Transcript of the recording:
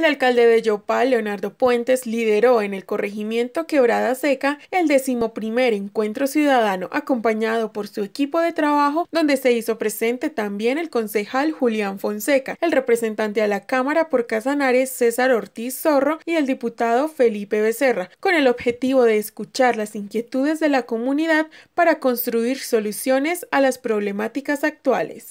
el alcalde de Yopal, Leonardo Puentes, lideró en el corregimiento Quebrada Seca el decimoprimer encuentro ciudadano acompañado por su equipo de trabajo donde se hizo presente también el concejal Julián Fonseca, el representante a la Cámara por Casanares César Ortiz Zorro y el diputado Felipe Becerra, con el objetivo de escuchar las inquietudes de la comunidad para construir soluciones a las problemáticas actuales.